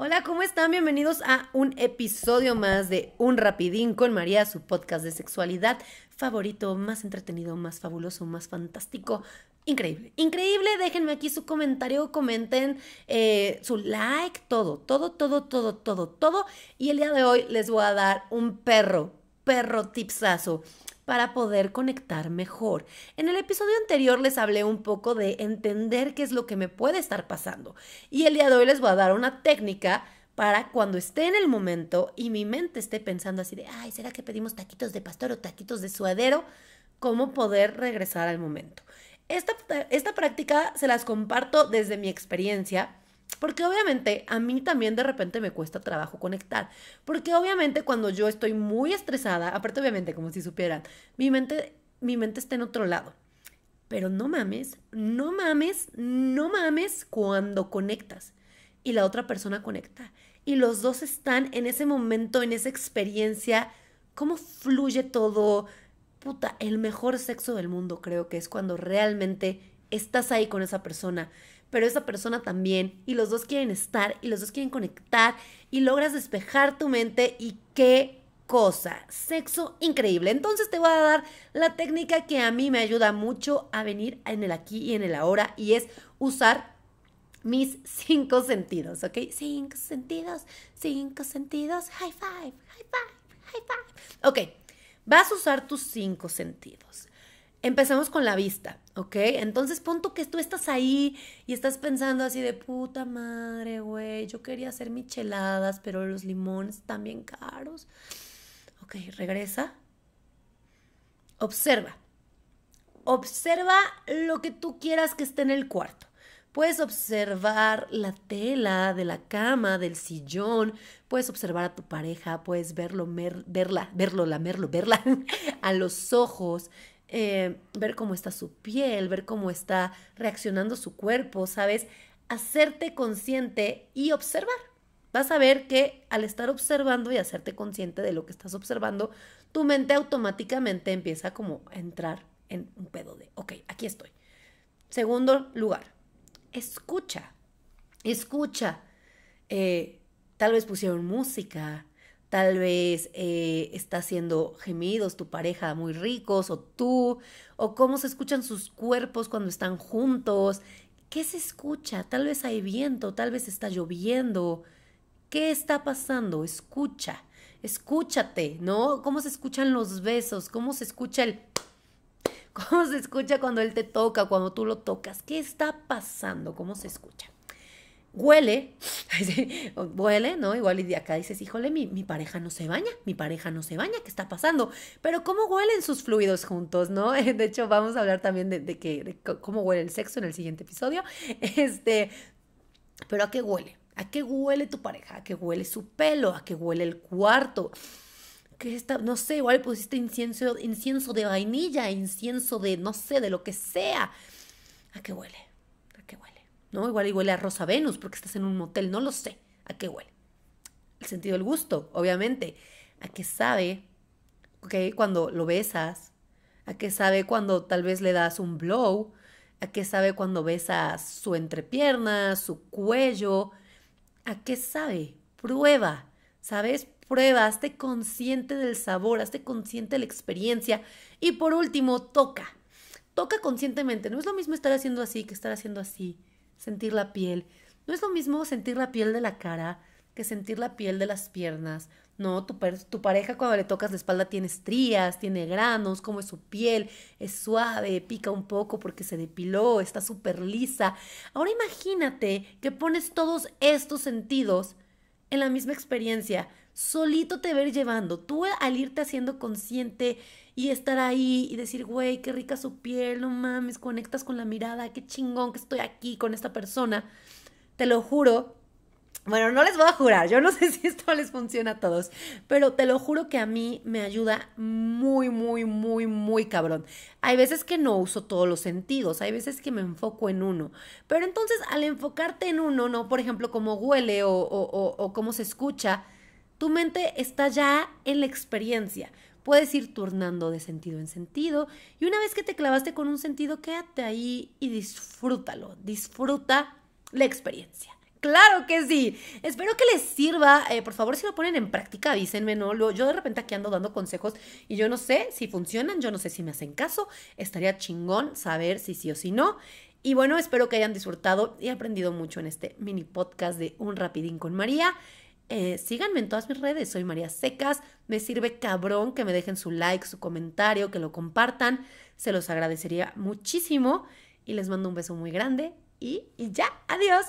Hola, ¿cómo están? Bienvenidos a un episodio más de Un Rapidín con María, su podcast de sexualidad favorito, más entretenido, más fabuloso, más fantástico. Increíble, increíble. Déjenme aquí su comentario, comenten eh, su like, todo, todo, todo, todo, todo, todo. Y el día de hoy les voy a dar un perro, perro tipsazo para poder conectar mejor. En el episodio anterior les hablé un poco de entender qué es lo que me puede estar pasando y el día de hoy les voy a dar una técnica para cuando esté en el momento y mi mente esté pensando así de, ay, ¿será que pedimos taquitos de pastor o taquitos de suadero? ¿Cómo poder regresar al momento? Esta, esta práctica se las comparto desde mi experiencia porque obviamente a mí también de repente me cuesta trabajo conectar. Porque obviamente cuando yo estoy muy estresada, aparte obviamente como si supieran, mi mente, mi mente está en otro lado. Pero no mames, no mames, no mames cuando conectas y la otra persona conecta. Y los dos están en ese momento, en esa experiencia, cómo fluye todo. Puta, el mejor sexo del mundo creo que es cuando realmente estás ahí con esa persona, pero esa persona también, y los dos quieren estar, y los dos quieren conectar, y logras despejar tu mente, y qué cosa, sexo increíble. Entonces te voy a dar la técnica que a mí me ayuda mucho a venir en el aquí y en el ahora, y es usar mis cinco sentidos, ¿ok? Cinco sentidos, cinco sentidos, high five, high five, high five. Ok, vas a usar tus cinco sentidos. Empezamos con la vista, ¿ok? Entonces punto que tú estás ahí y estás pensando así de puta madre, güey, yo quería hacer micheladas, pero los limones están bien caros. Ok, regresa. Observa. Observa lo que tú quieras que esté en el cuarto. Puedes observar la tela de la cama, del sillón, puedes observar a tu pareja, puedes verlo, verla, verlo, lamerlo, verla a los ojos, eh, ver cómo está su piel, ver cómo está reaccionando su cuerpo, ¿sabes? Hacerte consciente y observar. Vas a ver que al estar observando y hacerte consciente de lo que estás observando, tu mente automáticamente empieza como a entrar en un pedo de, ok, aquí estoy. Segundo lugar, escucha, escucha. Eh, tal vez pusieron música, Tal vez eh, está haciendo gemidos tu pareja muy ricos o tú, o cómo se escuchan sus cuerpos cuando están juntos. ¿Qué se escucha? Tal vez hay viento, tal vez está lloviendo. ¿Qué está pasando? Escucha, escúchate, ¿no? ¿Cómo se escuchan los besos? ¿Cómo se escucha el... ¿Cómo se escucha cuando él te toca, cuando tú lo tocas? ¿Qué está pasando? ¿Cómo se escucha? huele, huele, ¿no? Igual y de acá dices, híjole, mi, mi, pareja no se baña, mi pareja no se baña, ¿qué está pasando? Pero ¿cómo huelen sus fluidos juntos, no? De hecho, vamos a hablar también de, que, cómo huele el sexo en el siguiente episodio. Este, pero ¿a qué huele? ¿A qué huele tu pareja? ¿A qué huele su pelo? ¿A qué huele el cuarto? ¿Qué está, no sé, igual pusiste incienso, incienso de vainilla, incienso de, no sé, de lo que sea. ¿A qué huele? ¿no? Igual y huele a Rosa Venus porque estás en un motel, no lo sé. ¿A qué huele? El sentido del gusto, obviamente. ¿A qué sabe? ¿Ok? Cuando lo besas. ¿A qué sabe cuando tal vez le das un blow? ¿A qué sabe cuando besas su entrepierna, su cuello? ¿A qué sabe? Prueba. ¿Sabes? Prueba, hazte consciente del sabor, hazte consciente de la experiencia. Y por último, toca. Toca conscientemente. No es lo mismo estar haciendo así que estar haciendo así sentir la piel. No es lo mismo sentir la piel de la cara que sentir la piel de las piernas. No, tu, pareja cuando le tocas la espalda tiene estrías, tiene granos, como es su piel, es suave, pica un poco porque se depiló, está súper lisa. Ahora imagínate que pones todos estos sentidos en la misma experiencia. Solito te ver llevando. Tú al irte haciendo consciente y estar ahí y decir, güey, qué rica su piel, no mames, conectas con la mirada, qué chingón que estoy aquí con esta persona. Te lo juro bueno, no les voy a jurar, yo no sé si esto les funciona a todos, pero te lo juro que a mí me ayuda muy, muy, muy, muy cabrón. Hay veces que no uso todos los sentidos, hay veces que me enfoco en uno, pero entonces al enfocarte en uno, ¿no? Por ejemplo, cómo huele o, cómo se escucha, tu mente está ya en la experiencia. Puedes ir turnando de sentido en sentido y una vez que te clavaste con un sentido, quédate ahí y disfrútalo, disfruta la experiencia claro que sí. Espero que les sirva. Eh, por favor, si lo ponen en práctica, avísenme, ¿no? yo de repente aquí ando dando consejos y yo no sé si funcionan, yo no sé si me hacen caso. Estaría chingón saber si sí o si no. Y bueno, espero que hayan disfrutado y aprendido mucho en este mini podcast de Un Rapidín con María. Eh, síganme en todas mis redes, soy María Secas. Me sirve cabrón que me dejen su like, su comentario, que lo compartan. Se los agradecería muchísimo. Y les mando un beso muy grande. y ya, adiós.